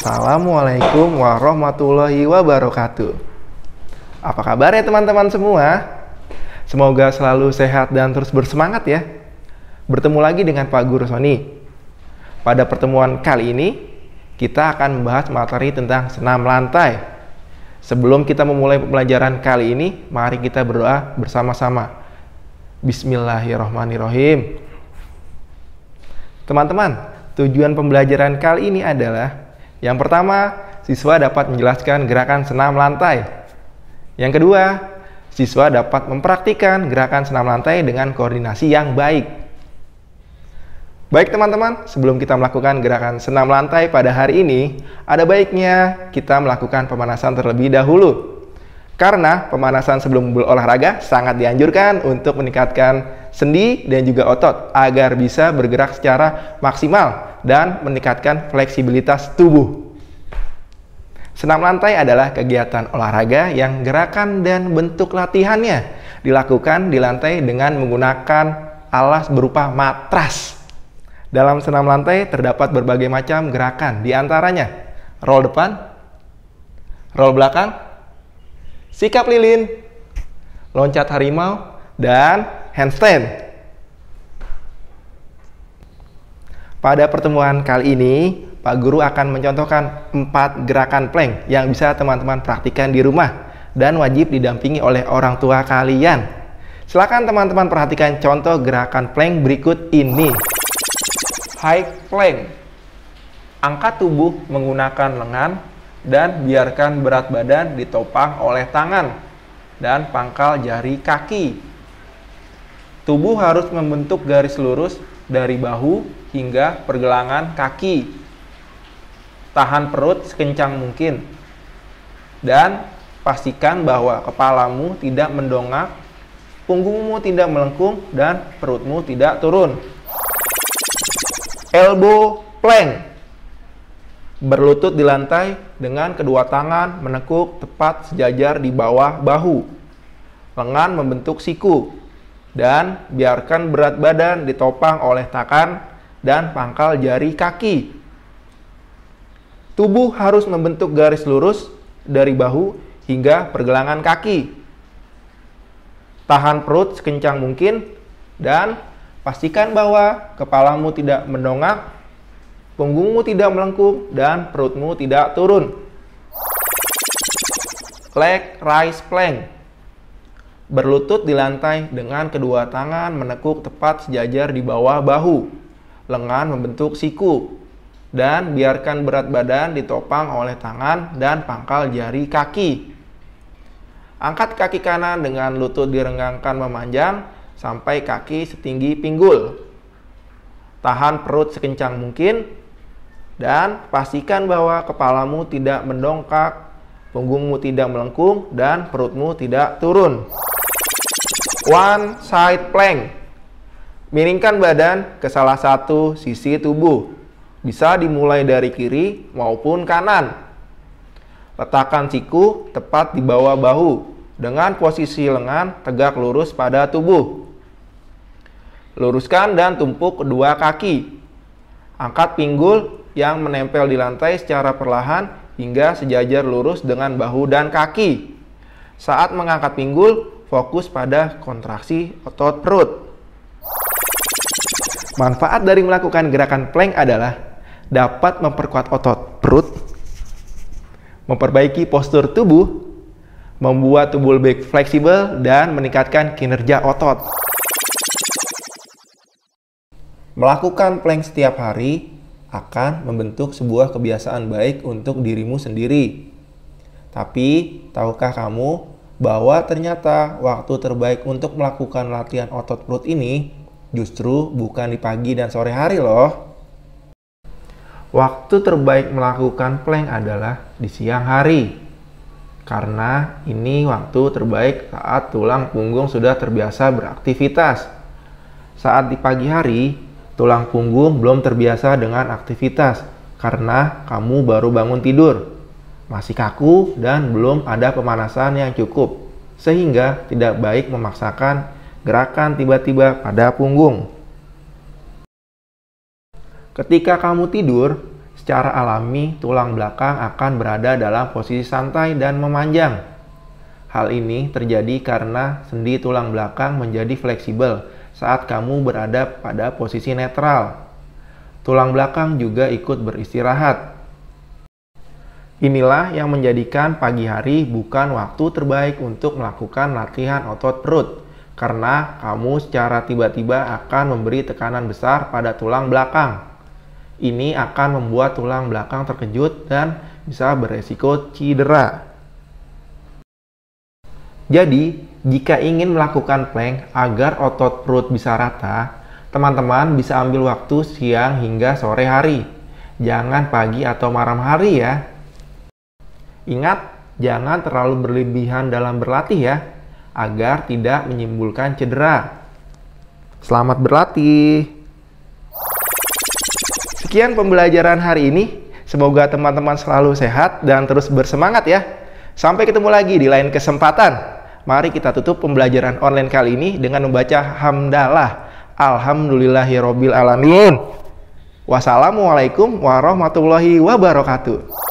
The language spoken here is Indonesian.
Assalamualaikum warahmatullahi wabarakatuh. Apa kabar ya teman-teman semua? Semoga selalu sehat dan terus bersemangat ya. Bertemu lagi dengan Pak Guru Soni. Pada pertemuan kali ini, kita akan membahas materi tentang senam lantai. Sebelum kita memulai pembelajaran kali ini, mari kita berdoa bersama-sama. Bismillahirrahmanirrahim. Teman-teman, tujuan pembelajaran kali ini adalah yang pertama, siswa dapat menjelaskan gerakan senam lantai. Yang kedua, siswa dapat mempraktikkan gerakan senam lantai dengan koordinasi yang baik. Baik teman-teman, sebelum kita melakukan gerakan senam lantai pada hari ini, ada baiknya kita melakukan pemanasan terlebih dahulu. Karena pemanasan sebelum berolahraga sangat dianjurkan untuk meningkatkan sendi dan juga otot agar bisa bergerak secara maksimal dan meningkatkan fleksibilitas tubuh. Senam lantai adalah kegiatan olahraga yang gerakan dan bentuk latihannya dilakukan di lantai dengan menggunakan alas berupa matras. Dalam senam lantai terdapat berbagai macam gerakan, diantaranya roll depan, roll belakang, sikap lilin, loncat harimau, dan handstand. Pada pertemuan kali ini, Pak Guru akan mencontohkan empat gerakan plank yang bisa teman-teman praktikan di rumah dan wajib didampingi oleh orang tua kalian. Silakan teman-teman perhatikan contoh gerakan plank berikut ini. High plank. Angkat tubuh menggunakan lengan dan biarkan berat badan ditopang oleh tangan dan pangkal jari kaki. Tubuh harus membentuk garis lurus dari bahu hingga pergelangan kaki. Tahan perut sekencang mungkin. Dan pastikan bahwa kepalamu tidak mendongak, punggungmu tidak melengkung, dan perutmu tidak turun. Elbow plank. Berlutut di lantai dengan kedua tangan menekuk tepat sejajar di bawah bahu. Lengan membentuk siku, dan biarkan berat badan ditopang oleh takan dan pangkal jari kaki. Tubuh harus membentuk garis lurus dari bahu hingga pergelangan kaki. Tahan perut sekencang mungkin dan pastikan bahwa kepalamu tidak mendongak, punggungmu tidak melengkung, dan perutmu tidak turun. Leg Rise Plank Berlutut di lantai dengan kedua tangan menekuk tepat sejajar di bawah bahu. Lengan membentuk siku. Dan biarkan berat badan ditopang oleh tangan dan pangkal jari kaki. Angkat kaki kanan dengan lutut direnggangkan memanjang sampai kaki setinggi pinggul. Tahan perut sekencang mungkin dan pastikan bahwa kepalamu tidak mendongkak, punggungmu tidak melengkung, dan perutmu tidak turun one side plank. Miringkan badan ke salah satu sisi tubuh. Bisa dimulai dari kiri maupun kanan. Letakkan siku tepat di bawah bahu dengan posisi lengan tegak lurus pada tubuh. Luruskan dan tumpuk kedua kaki. Angkat pinggul yang menempel di lantai secara perlahan hingga sejajar lurus dengan bahu dan kaki. Saat mengangkat pinggul, fokus pada kontraksi otot perut. Manfaat dari melakukan gerakan plank adalah dapat memperkuat otot perut, memperbaiki postur tubuh, membuat tubuh lebih fleksibel, dan meningkatkan kinerja otot. Melakukan plank setiap hari akan membentuk sebuah kebiasaan baik untuk dirimu sendiri. Tapi, tahukah kamu bahwa ternyata waktu terbaik untuk melakukan latihan otot perut ini justru bukan di pagi dan sore hari loh. Waktu terbaik melakukan plank adalah di siang hari. Karena ini waktu terbaik saat tulang punggung sudah terbiasa beraktivitas. Saat di pagi hari, tulang punggung belum terbiasa dengan aktivitas karena kamu baru bangun tidur masih kaku dan belum ada pemanasan yang cukup, sehingga tidak baik memaksakan gerakan tiba-tiba pada punggung. Ketika kamu tidur, secara alami tulang belakang akan berada dalam posisi santai dan memanjang. Hal ini terjadi karena sendi tulang belakang menjadi fleksibel saat kamu berada pada posisi netral. Tulang belakang juga ikut beristirahat Inilah yang menjadikan pagi hari bukan waktu terbaik untuk melakukan latihan otot perut, karena kamu secara tiba-tiba akan memberi tekanan besar pada tulang belakang. Ini akan membuat tulang belakang terkejut dan bisa beresiko cedera. Jadi, jika ingin melakukan plank agar otot perut bisa rata, teman-teman bisa ambil waktu siang hingga sore hari. Jangan pagi atau malam hari ya, Ingat, jangan terlalu berlebihan dalam berlatih ya, agar tidak menyimpulkan cedera. Selamat berlatih. Sekian pembelajaran hari ini. Semoga teman-teman selalu sehat dan terus bersemangat ya. Sampai ketemu lagi di lain kesempatan. Mari kita tutup pembelajaran online kali ini dengan membaca hamdalah. Alhamdulillahirobbilalamin. Wassalamualaikum warahmatullahi wabarakatuh.